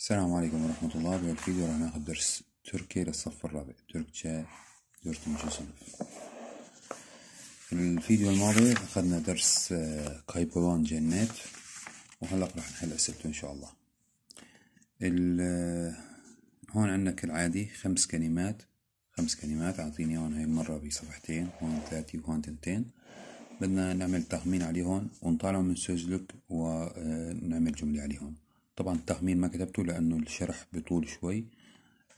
السلام عليكم ورحمة الله بهالفيديو راح ناخذ درس تركي للصف الرابع تركشة يورتم جوسنف الفيديو الماضي أخذنا درس آه، كايبولون جنات وهلق راح نحل أسئلته إن شاء الله آه، هون عندنا كالعادي خمس كلمات خمس كلمات أعطيني هون هاي المرة بصفحتين هون ثلاثة وهون تنتين بدنا نعمل تخمين عليهم ونطالع من سوزلوك ونعمل آه، جملة عليهم طبعا التخمين ما كتبته لأنه الشرح بطول شوي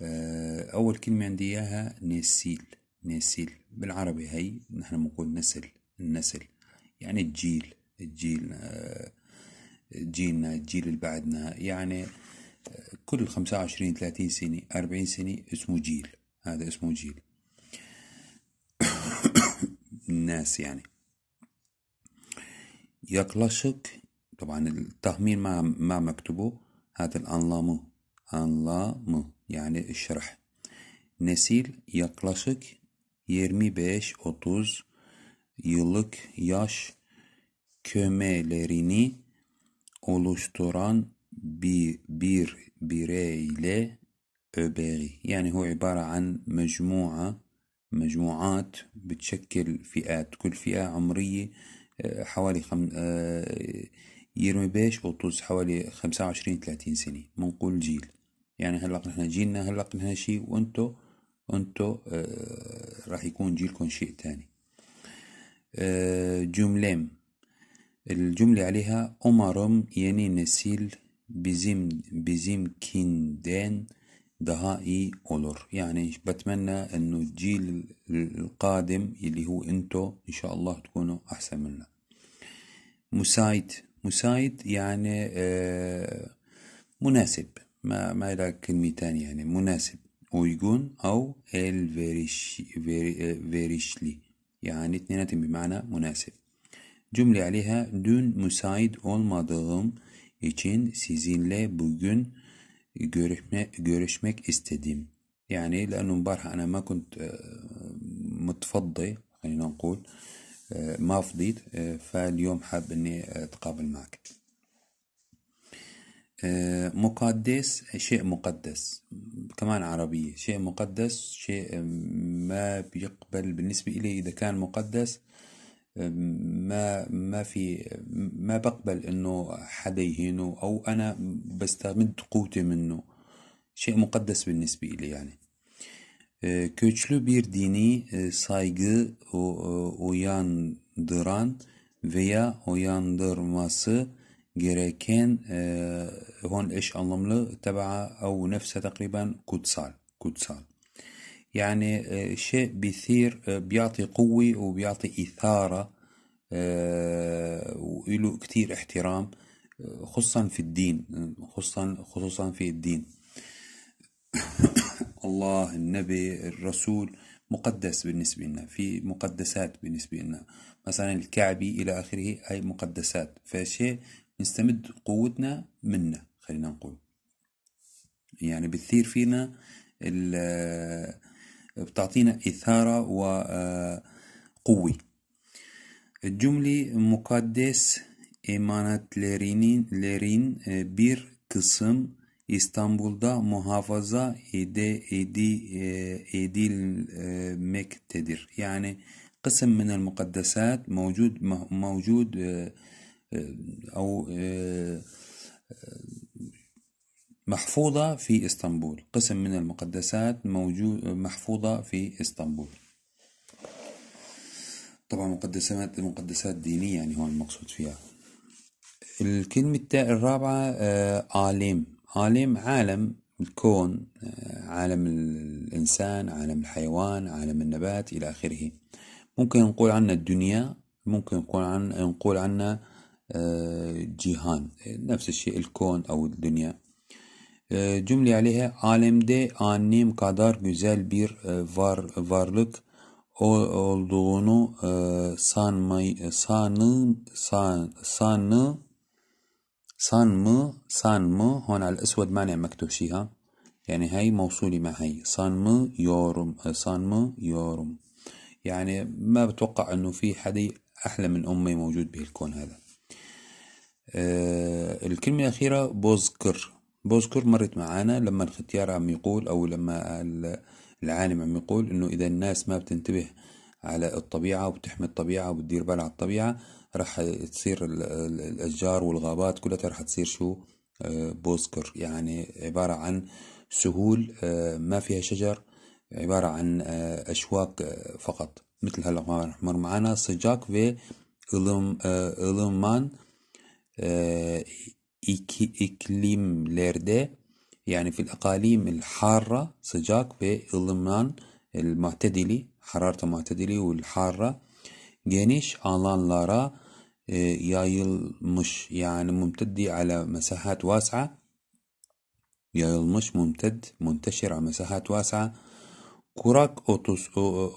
آه، أول كلمة عندي إياها نسيل نسيل بالعربي هي نحن بنقول نسل النسل يعني الجيل الجيل آه، جيلنا الجيل اللي بعدنا يعني آه، كل خمسة وعشرين ثلاثين سنة أربعين سنة اسمه جيل هذا اسمه جيل الناس يعني يقلشك طبعا التهمير مع مع مكتوبه هات الانلامı anlamı yani şerh. Nesil yaklaşık 25-30 yıllık yaş kömelerini oluşturan bir, bir bireyle öbeği. Yani hu ibara an mecmu'a مجموعات بتشكل فئات كل فئة عمرية حوالي خم... يرمي بيش وطوز حوالي خمسة وعشرين ثلاثين سنة منقول جيل يعني هلق نحن جيلنا هلق نحن شيء وانتو انتو آه راح يكون جيلكم شيء تاني آه جملين الجملة عليها أمرم يعني نسيل بزم بزم دها اي اولور يعني بتمنى أنه الجيل القادم اللي هو أنتو إن شاء الله تكونوا أحسن منا مسايت مساعد يعني مناسب ما ما لها كلمتان يعني مناسب uygun او elverişli yani اتنيناتهم بمعنى مناسب cümle عليها dün müsait olmadığım için sizinle bugün görüşme, görüşmek istedim يعني لأنه مبارحة أنا ما كنت متفضي خلينا نقول ما فضيت آه، فاليوم حاب اني اتقابل معك آه، مقدس شيء مقدس كمان عربية شيء مقدس شيء ما بيقبل بالنسبة إلي إذا كان مقدس ما ما في ما بقبل انه حدا يهينه او انا بستمد قوتي منه شيء مقدس بالنسبه لي يعني köklü bir dini e, saygı e, uyandıran veya uyandırması gereken هون e, ايش anlamlı تبع او نفسه تقريبا كتسال كتسال يعني شيء بيثير بيعطي قوة وبيعطي إثارة وله كتير احترام خصوصا في الدين خصوصا خصوصا في الدين الله النبي الرسول مقدس بالنسبة لنا في مقدسات بالنسبة لنا مثلا الكعبي إلى آخره هاي مقدسات فشيء نستمد قوتنا منه خلينا نقول يعني بتثير فينا بتعطينا إثارة وقوة الجملة مقدس إيمانات ليرين بير قسم İstanbul'da muhafaza ede, edi, e, edilmektedir. Yani قسم من المقدسات موجود موجود أو محفوظة في اسطنبول قسم من المقدسات موجود محفوظة في اسطنبول طبعا مقدسات مقدسات دينية يعني هون المقصود فيها الكلمة الرابعة آليم عالم عالم الكون آه، عالم الإنسان عالم الحيوان عالم النبات إلى آخره ممكن نقول عنا الدنيا ممكن نقول عن نقول عنا آه، جيهان نفس الشيء الكون أو الدنيا cümle aleyhe alemde annem kadar güzel bir var varlık olduğunu sanmay sanı san, sanı صان م صان م هون على الأسود مانع مكتوب شيها يعني هاي موصولة مع هاي صان م يورم صان آه، م يورم يعني ما بتوقع أنه في حدا أحلى من أمي موجود بهالكون هذا آه الكلمة الأخيرة بوزكر بوزكر مرت معانا لما الختيار عم يقول أو لما العالم عم يقول أنه إذا الناس ما بتنتبه على الطبيعة وبتحمي الطبيعة وبتدير بالها على الطبيعة رح تصير الأشجار والغابات كلها رح تصير شو آه، بوسكر يعني عبارة عن سهول آه، ما فيها شجر عبارة عن آه، أشواك فقط مثل هلا مر معنا سجاك في إلومان إكليم ليردة يعني في الأقاليم الحارة سجاك في إلومان المعتدلة حرارته معتدلة والحارة geniş alanlara e, yayılmış yani mumteddi ala mesahat vas'a yayılmış mumted ala mesahat vas'a kurak otus,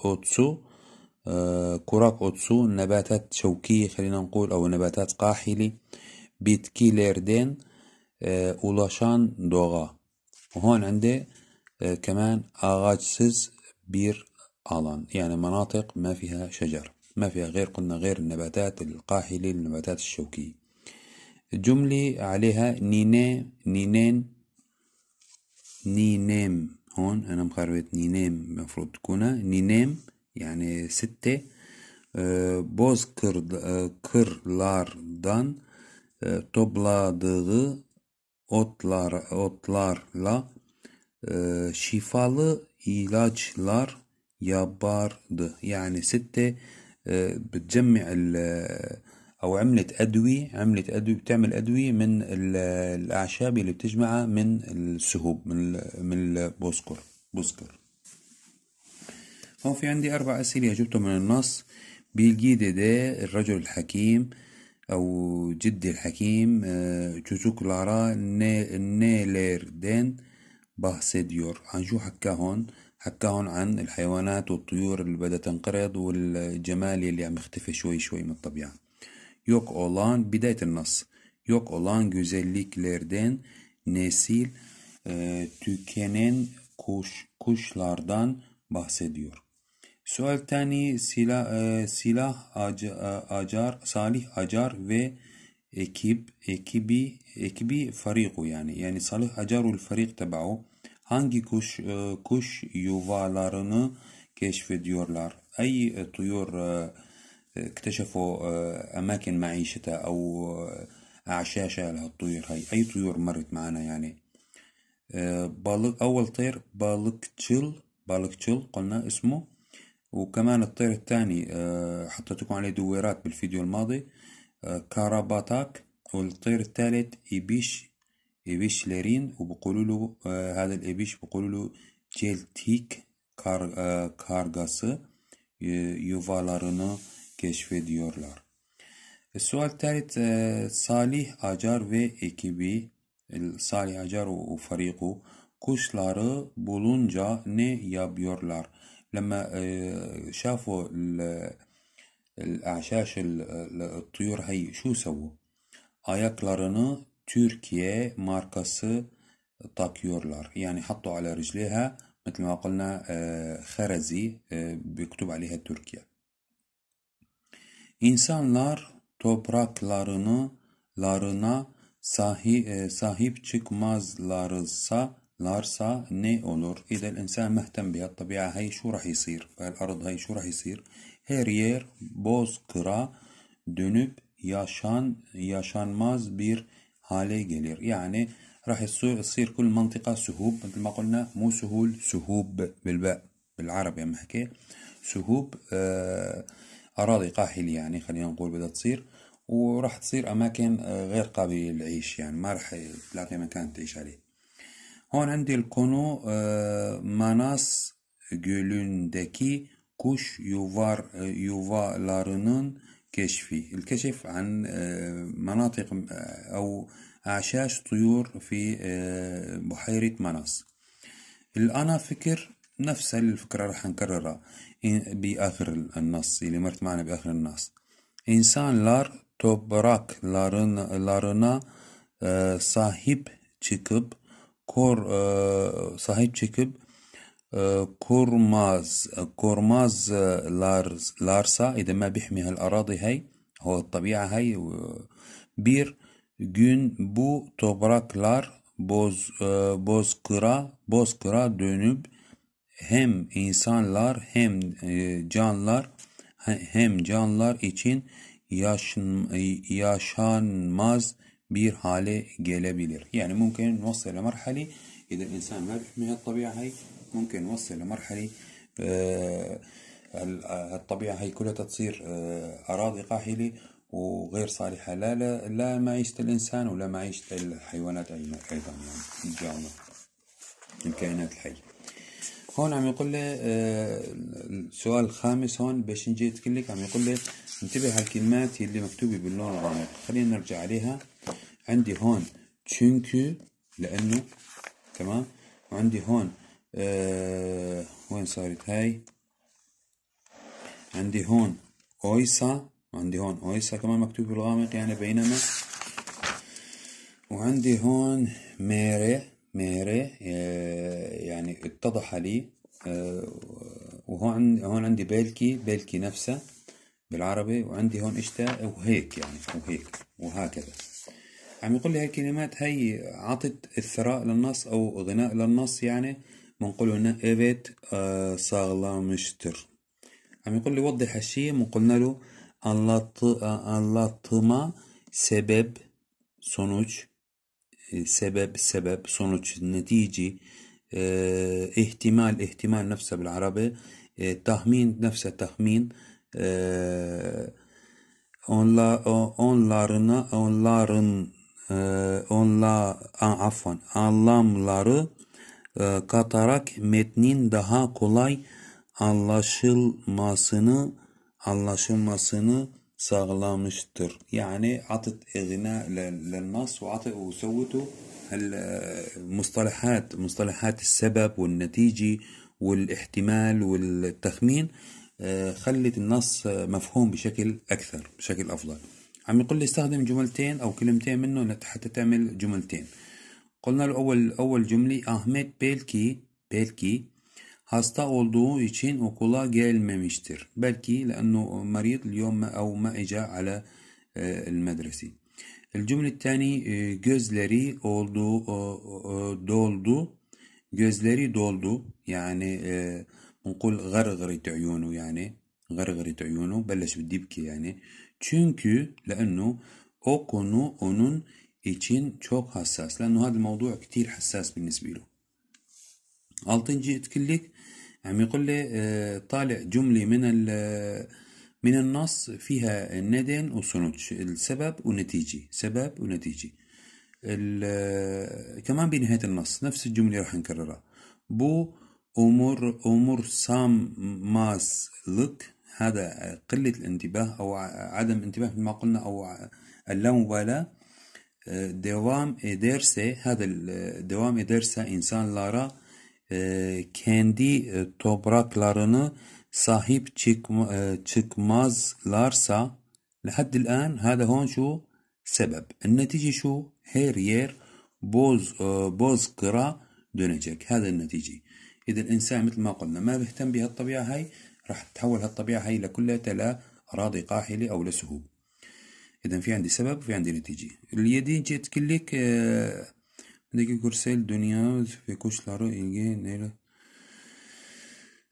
otsu e, kurak otsu nebatat şevkiye خلينا نقول او nebatat kahili bitkilerden e, ulaşan doğa. Hon ande e, keman ağaçsız bir alan. Yani manatık ma fiha şecer. ما فيها غير قلنا غير النباتات القاحلة للنباتات الشوكية الجملة عليها نينا نينين نينام هون أنا مخربط نينام مفروض تكون نينام يعني ستة boz kır, kırlardan topladığı otlar otlarla şifalı ilaçlar yapardı. Yani sitte بتجمع او عملت ادويه عملت ادويه بتعمل ادويه من الاعشاب اللي بتجمعها من السهوب من من البوسكر بوسكر هون في عندي اربع اسئله جبتهم من النص بالجيدة ده الرجل الحكيم او جدي الحكيم آه، جوجو لارا نيلير دين باسيديور عن شو حكى هون حتى هون عن الحيوانات والطيور اللي بدها تنقرض والجمال اللي عم يختفي شوي شوي من الطبيعة يوك أولان بداية النص يوك أولان güzellik lerden nesil e, tükenen kuş, kuşlardan bahsediyor. Sual tani silah, e, silah acar, e, acar, Salih Acar ve ekip ekibi ekibi fariku yani yani Salih Acarul Farik tabahu Hangi kuş e, kuş yuvalarını keşfediyorlar? أي طيور اكتشفوا أماكن معيشتها أو أعشاشها لهالطيور هاي أي طيور مرت معنا يعني بالك أول طير بالكتشل بالكتشل قلنا اسمه وكمان الطير الثاني حطيتكم عليه دويرات بالفيديو الماضي كاراباتاك والطير الثالث إيبيش ebişlerin bukulu lu e, hadel ebiş bukulu lu celtik kar, e, kargası e, yuvalarını keşfediyorlar. E, Sual terit e, Salih Acar ve ekibi Salih Acar ve fariku kuşları bulunca ne yapıyorlar? Lema şafu الأعشاش الطيور هي şu سووا؟ ayaklarını Türkiye markası takıyorlar. Yani حطوا على رجليها مثل ما قلنا خرزي بيكتب عليها تركيا. İnsanlar topraklarını larına sahip, sahip çıkmazlarsa لارسا ني اولور اذا الانسان مهتم بهالطبيعه هي شو راح يصير فالارض هي شو راح يصير هيرير بوز كرا dönüp yaşan yaşanmaz bir هالي جيلير يعني راح يصير تصير كل منطقة سهوب مثل ما قلنا مو سهول سهوب بالباء بالعربي أما حكي سهوب آه، أراضي قاحلة يعني خلينا نقول بدها تصير وراح تصير أماكن آه، غير قابلة للعيش يعني ما راح تلاقي مكان تعيش عليه هون عندي الكونو آه، جولون دكي كوش يوفار يوفالارنون كشفي الكشف عن آه، مناطق آه، أو أعشاش طيور في آه، بحيرة مناص الأنا فكر نفس الفكرة راح نكررها بآخر النص اللي مرت معنا بآخر النص إنسان لار توبراك لارنا لارنا صاحب تشيكب كور صاحب تشيكب كورماز كورمازلارز لارسا إذا ما بيحمي هالأراضي هاي هو الطبيعة هاي بير gün bu topraklar boz e, bozkıra bozkıra dönüp hem insanlar hem e, canlar hem canlar için yaşın, e, yaşanmaz bir hale gelebilir. Yani mümkün نوصل لمرحلة إذا الإنسان ما بيحمي tabiye هاي ممكن نوصل لمرحلة آه، آه، الطبيعة هي كلها تصير آه، أراضي قاحلة وغير صالحة لا لا, لا معيشة الإنسان ولا معيشة الحيوانات أيضا يعني الجامعة الكائنات الحية هون عم يقول لي السؤال الخامس هون باش نجي لك عم يقول لي انتبه على الكلمات اللي مكتوبة باللون الغامق خلينا نرجع عليها عندي هون تشونكو لأنه تمام وعندي هون آه وين صارت هاي عندي هون أويسا وعندي هون أويسا كمان مكتوب بالغامق يعني بينما وعندي هون ميري ميري آه، يعني اتضح لي آه، وهون هون عندي بيلكي بيلكي نفسها بالعربي وعندي هون اشتا وهيك يعني وهيك وهكذا عم يقول لي هالكلمات هي عطت الثراء للنص او غناء للنص يعني بنقول هنا evet sağlamıştır. عم يقول لي وضح الشيء قلنا له anlattı, anlattıma sebep sonuç sebep sebep sonuç netici ihtimal ihtimal nefse bil arabi tahmin nefse tahmin e, onla, onlarına onların e, onla afan anlamları katarak metnin daha kolay anlaşılmasını anlaşılmasını sağlamıştır. Yani عطت إغناء للنص atı usavutu المصطلحات مصطلحات السبب والنتيجة والاحتمال والتخمين خلت النص مفهوم بشكل أكثر بشكل أفضل عم يقول لي استخدم جملتين أو كلمتين منه حتى تعمل جملتين Konular övel övel cümle Ahmet belki belki hasta olduğu için okula gelmemiştir. Belki لأنه مريض اليوم أو ما إجا على المدرسة. الجملة الثانية gözleri oldu doldu gözleri doldu يعني نقول غرغرت عيونه يعني غرغرت عيونه بلش بده يبكي يعني çünkü لأنه o konu onun için çok hassas. Lan هذا الموضوع كتير حساس بالنسبة له Altıncı etkinlik عم يقول لي طالع جملة من ال من النص فيها ندن وسنوتش السبب ونتيجة سبب ونتيجة كمان بنهاية النص نفس الجملة راح نكررها بو أمور أمور سام ماس لك هذا قلة الانتباه أو عدم انتباه مثل ما قلنا أو اللامبالاة devam ederse hadi devam ederse insanlara kendi topraklarını sahip çıkma, çıkmazlarsa لحد الآن هذا هون شو سبب النتيجة شو يير بوز اه، بوز bozkıra دونجك هذا النتيجة إذا الإنسان مثل ما قلنا ما بيهتم بهالطبيعة هاي راح تتحول هالطبيعة هاي لكلها لأراضي قاحلة أو لسهول اذا في عندي سبب وفي عندي نتيجه اليدين جيت كليك آه، ديك كورسيل دنيا في كوش لارو إلجي نيلا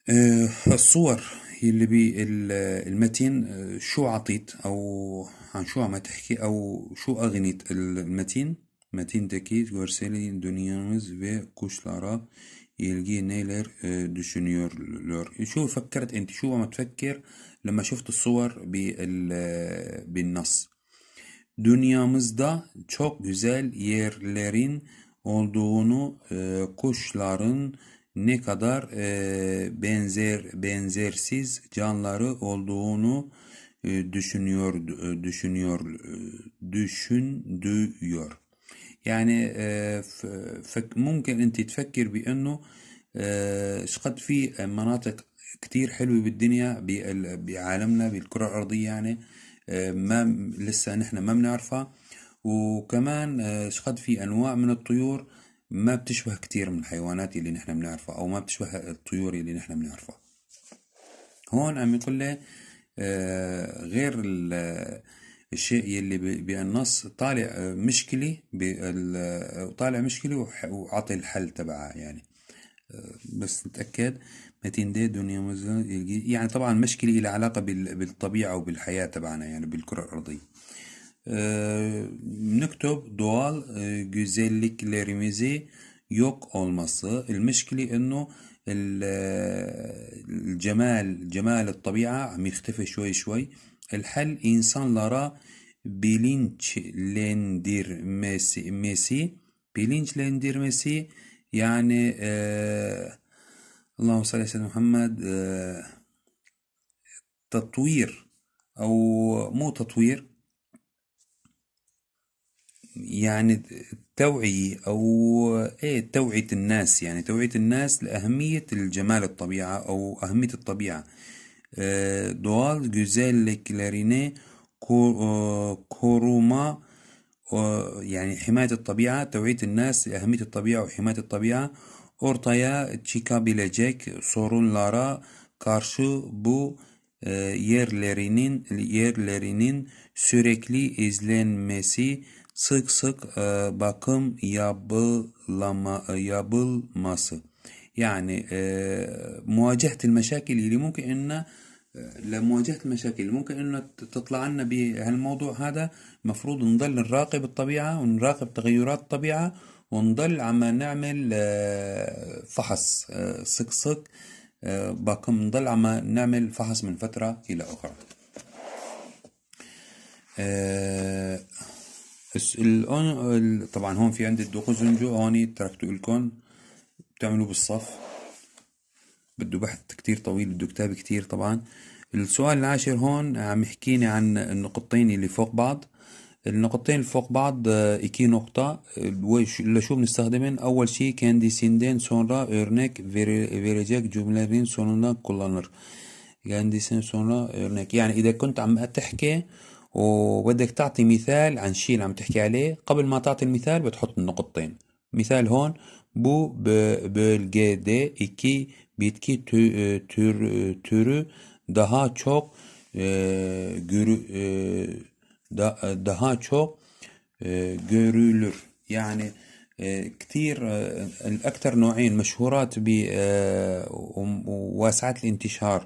آه، الصور اللي بي المتين آه، شو عطيت او عن شو عم تحكي او شو اغنيت المتين متين دكي كورسيلي دنيا في كوش لارا يلقي نيلر دوشنيور لور شو فكرت انت شو عم تفكر لما شفت الصور بالنص Dünyamızda çok güzel yerlerin olduğunu, e, kuşların ne kadar e, benzer benzersiz canları olduğunu e, düşünüyor e, düşünüyor e, düşündüyor. يعني فك ممكن انت تفكر بانه شقد في مناطق كتير حلوه بالدنيا بعالمنا بالكره الارضيه يعني ما لسه نحن ما بنعرفها وكمان آه، شقد في انواع من الطيور ما بتشبه كتير من الحيوانات اللي نحن بنعرفها او ما بتشبه الطيور اللي نحن بنعرفها هون عم يقول لي آه، غير الشيء يلي بالنص طالع مشكلة طالع مشكلة وعطي الحل تبعها يعني آه، بس نتأكد متين دي دنيا يعني طبعا مشكلة إلى علاقة بالطبيعة وبالحياة تبعنا يعني بالكرة الأرضية بنكتب أه، أه، جوزيلك لرميزي يوك olması المشكلة إنه الجمال جمال الطبيعة عم يختفي شوي شوي الحل إنسان لرا لندير ميسي بيلينش لندير ميسي يعني أه اللهم صل على سيدنا محمد آه، تطوير او مو تطوير يعني توعية أو إيه توعية الناس يعني توعية الناس لأهمية الجمال الطبيعة أو أهمية الطبيعة آه، دوال جوزيل كلاريني آه، كوروما يعني حماية الطبيعة توعية الناس لأهمية الطبيعة وحماية الطبيعة ortaya çıkabilecek sorunlara karşı bu e, yerlerinin yerlerinin sürekli izlenmesi sık sık e, bakım yapılama, yapılması يعني مواجهة المشاكل اللي ممكن انه لمواجهة المشاكل ممكن انه تطلع لنا بهالموضوع هذا مفروض نضل نراقب الطبيعة ونراقب تغيرات الطبيعة ونضل عم نعمل آه، فحص آه، سك سك آه، باكم نضل عم نعمل فحص من فترة إلى أخرى طبعا هون في عندي الدوقوزنجو هوني تركتو لكم بتعملوا بالصف بده بحث كتير طويل بده كتاب كتير طبعا السؤال العاشر هون عم يحكيني عن النقطتين اللي فوق بعض النقطتين فوق بعض iki nokta ve şu müstahdemin Avval şey kendisinden sonra örnek verecek cümlelerin sonunda kullanılır. Kendisinden sonra örnek. Yani إذا كنت عم تحكي وبدك تعطي مثال عن شيء اللي عم تحكي عليه قبل ما تعطي المثال بتحط النقطتين مثال هون bu bölgede iki bitki tür, tür, türü daha çok e, görü, e, da, daha çok e, görülür يعني كثير الأكثر نوعين مشهورات ب وواسعات الانتشار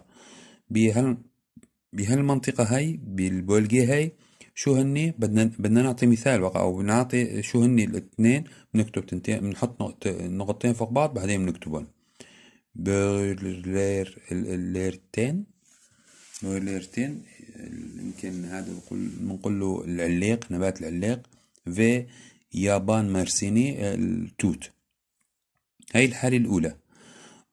بهال بهالمنطقة هاي بالبولجي هاي شو هني بدنا بدنا نعطي مثال بقى او بنعطي شو هني الاثنين بنكتب تنتين بنحط نقطتين فوق بعض بعدين بنكتبهم بوليرتين بوليرتين يمكن هذا بنقول له العليق نبات العليق في يابان مارسيني التوت هاي الحالة الأولى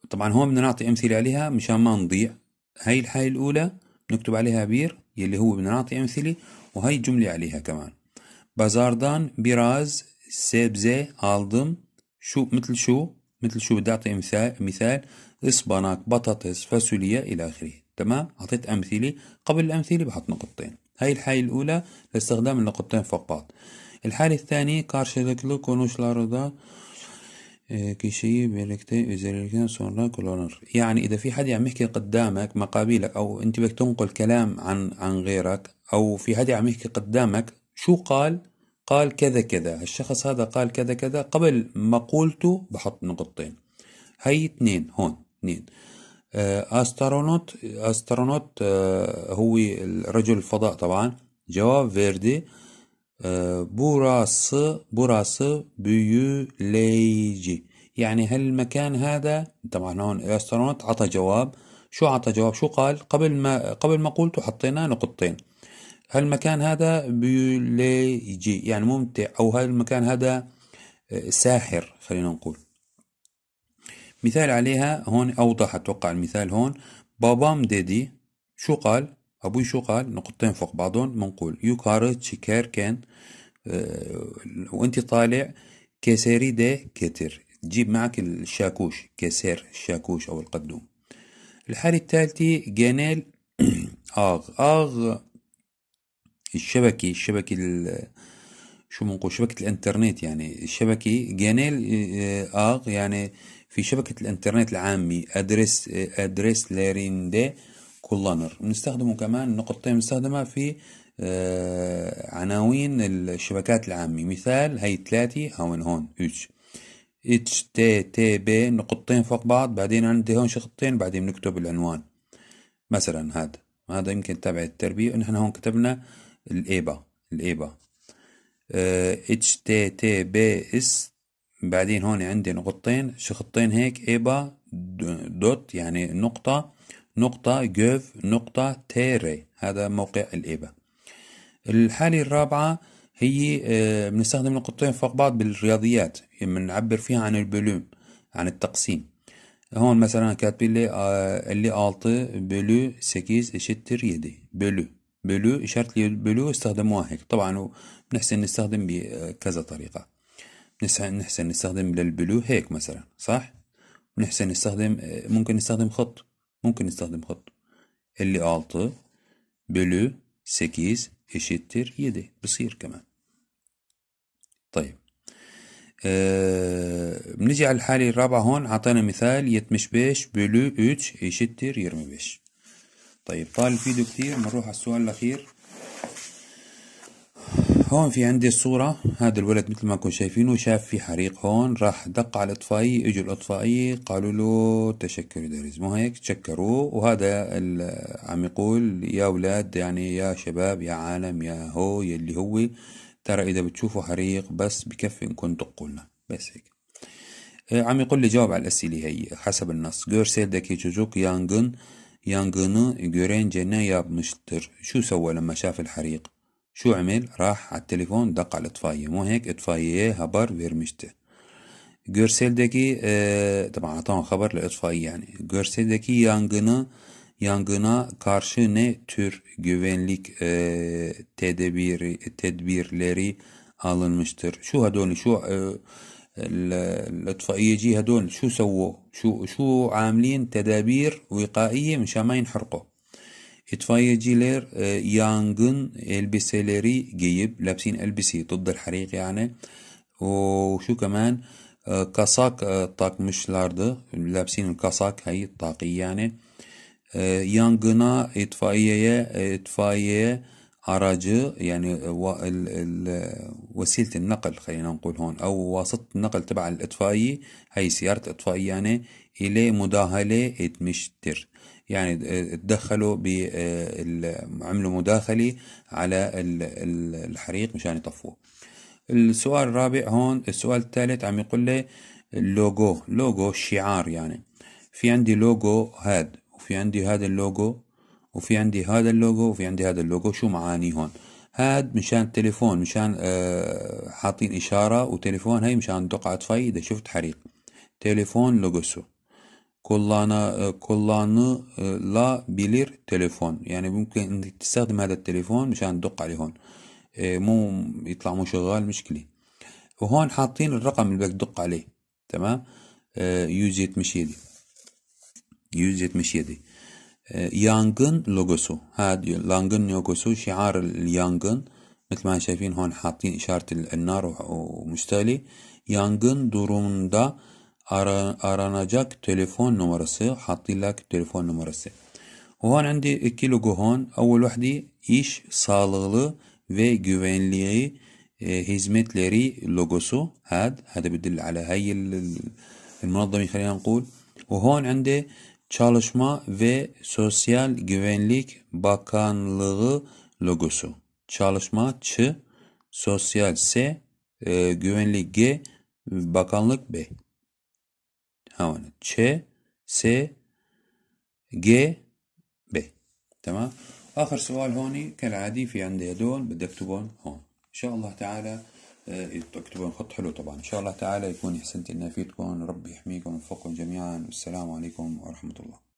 طبعا هون بدنا نعطي أمثلة عليها مشان ما نضيع هاي الحالة الأولى بنكتب عليها بير يلي هو بدنا نعطي أمثلة وهي جملة عليها كمان بازاردان براز سيبزة ألدم شو مثل شو مثل شو بدي أعطي مثال مثال إسباناك بطاطس فاصوليا إلى آخره تمام حطيت أمثلة قبل الأمثلة بحط نقطتين هاي الحالة الأولى لاستخدام النقطتين فقط الحالة الثانية karşılıklı لاردا كيشي بيركتي يعني إذا في حد عم يحكي قدامك مقابلك أو أنت بدك تنقل كلام عن عن غيرك أو في حد عم يحكي قدامك شو قال قال كذا كذا الشخص هذا قال كذا كذا قبل مقولته بحط نقطتين هاي اثنين هون اثنين آه، أسترونوت أسترونوت آه، هو رجل الفضاء طبعا جواب فيردي آه، بوراس بيو ليجي يعني هالمكان هذا طبعا هون الاسترونوت عطى جواب شو عطى جواب شو قال قبل ما قبل ما قلت حطينا نقطتين هالمكان هذا بيوليجي يعني ممتع او هالمكان هذا ساحر خلينا نقول مثال عليها هون أوضح أتوقع المثال هون بابام ديدي شو قال أبوي شو قال نقطتين فوق بعضهم منقول يو كارت شيكار كان آه، وانت طالع كسيري دي كتر تجيب معك الشاكوش كسير الشاكوش أو القدوم الحالة الثالثة جانيل آغ آغ الشبكة الشبكة شو منقول شبكة الانترنت يعني الشبكة جانيل آه، آغ يعني في شبكة الإنترنت العامي أدريس أدريس لاريندي كولانر بنستخدمه كمان نقطتين بنستخدمها في آه، عناوين الشبكات العامة مثال هي ثلاثة هون هون اتش اتش تي تي بي نقطتين فوق بعض بعدين عندي هون شقطتين بعدين بنكتب العنوان مثلا هذا هذا يمكن تابع التربية ونحن هون كتبنا الإيبا الإيبا اتش تي تي بي اس بعدين هون عندي نقطتين شخطين هيك ايبا دوت يعني نقطة نقطة جوف نقطة تيري هذا موقع الايبا الحالة الرابعة هي آه، بنستخدم نقطتين فوق بعض بالرياضيات يعني بنعبر فيها عن البلوم عن التقسيم هون مثلا كاتبين لي آه، اللي التي بلو سكيز اشتر يدي بلو بلو اشارة بلو استخدموها هيك طبعا بنحسن نستخدم بكذا طريقة نحسن نستخدم للبلو هيك مثلا صح ونحسن نستخدم ممكن نستخدم خط ممكن نستخدم خط 56 بلو 8 يشتر 7 بصير كمان طيب أه بنجي على الحالة الرابعة هون عطينا مثال يتمش بيش بلو اتش يشتر يرمي بيش طيب طال الفيديو كتير بنروح على السؤال الأخير هون في عندي الصورة هذا الولد مثل ما كنتم شايفينه شاف في حريق هون راح دق على الإطفائية إجوا الإطفائية قالوا له تشكر دارز مو هيك تشكروه وهذا عم يقول يا أولاد يعني يا شباب يا عالم يا هو يلي هو ترى إذا بتشوفوا حريق بس بكفي إنكم تدقوا لنا بس هيك إيه، عم يقول لي جاوب على الأسئلة هي حسب النص جورسيل داكي تشوجوك يانغن يانجن جورين جنا yapmıştır. شو سوى لما شاف الحريق شو عمل راح على التليفون دق على الاطفائيه مو هيك اطفائيه إيه، هبر vermişti دكي e, طبعا اعطاهم خبر للاطفائيه يعني دكي يانغنا يانغنا karşı ne tür güvenlik تدبير لري tedbirleri alınmıştır شو هدول شو اه الاطفائيه جي هدول شو سووا شو شو عاملين تدابير وقائيه مشان ما ينحرقوا İtfaiyeciler e, yangın elbiseleri giyip, لابسين elbisi ضد الحريق يعني وشو كمان e, kasak e, takmışlardı. Lapsin kasak hayır takı yani. E, yangına itfaiyeye itfaiye aracı yani وسيلة النقل خلينا نقول هون أو واسطة النقل تبع الإطفائي هي سيارة إطفائي يعني إلى مداهلة تمشتر يعني آه، تدخلوا آه، عملوا مداخلة على الحريق مشان يطفوه السؤال الرابع هون السؤال الثالث عم يقول لي اللوجو لوجو الشعار يعني في عندي لوجو هاد وفي عندي هذا اللوجو وفي عندي هذا اللوجو وفي عندي هذا اللوجو شو معاني هون هاد مشان تليفون مشان آه حاطين إشارة وتليفون هاي مشان دقعة في إذا شفت حريق تليفون لوجوسو kullana e, kullanılabilir telefon. Yani يعني ممكن انك تستخدم هذا مشان تدق عليه هون مو يطلع مو شغال مشكله وهون حاطين الرقم اللي بدك تدق عليه تمام يوزيت مشيدي يوزيت مشيدي يانجن لوجوسو هذا لانجن لوجوسو شعار اليانجن مثل ما شايفين هون حاطين إشارة النار ومشتغلة يانجن دوروندا ara aranacak telefon numarası hattıyla telefon numarası. Hon عندي iki logo hon. Avval vahdi iş sağlıklı ve güvenliği e, hizmetleri logosu. Had. Hadi bedil ala hayil المنظمة خلينا نقول وهون عنده Çalışma ve Sosyal Güvenlik Bakanlığı logosu. Çalışma Ç, Sosyal S, e, Güvenlik G, Bakanlık B. هون تش سي جي ب تمام اخر سؤال هوني كالعادي في عندي هدول بدي اكتبهم هون ان شاء الله تعالى اكتبهم اه، خط حلو طبعا ان شاء الله تعالى يكون احسنت النافيتكم ربي يحميكم ووفقكم جميعا والسلام عليكم ورحمه الله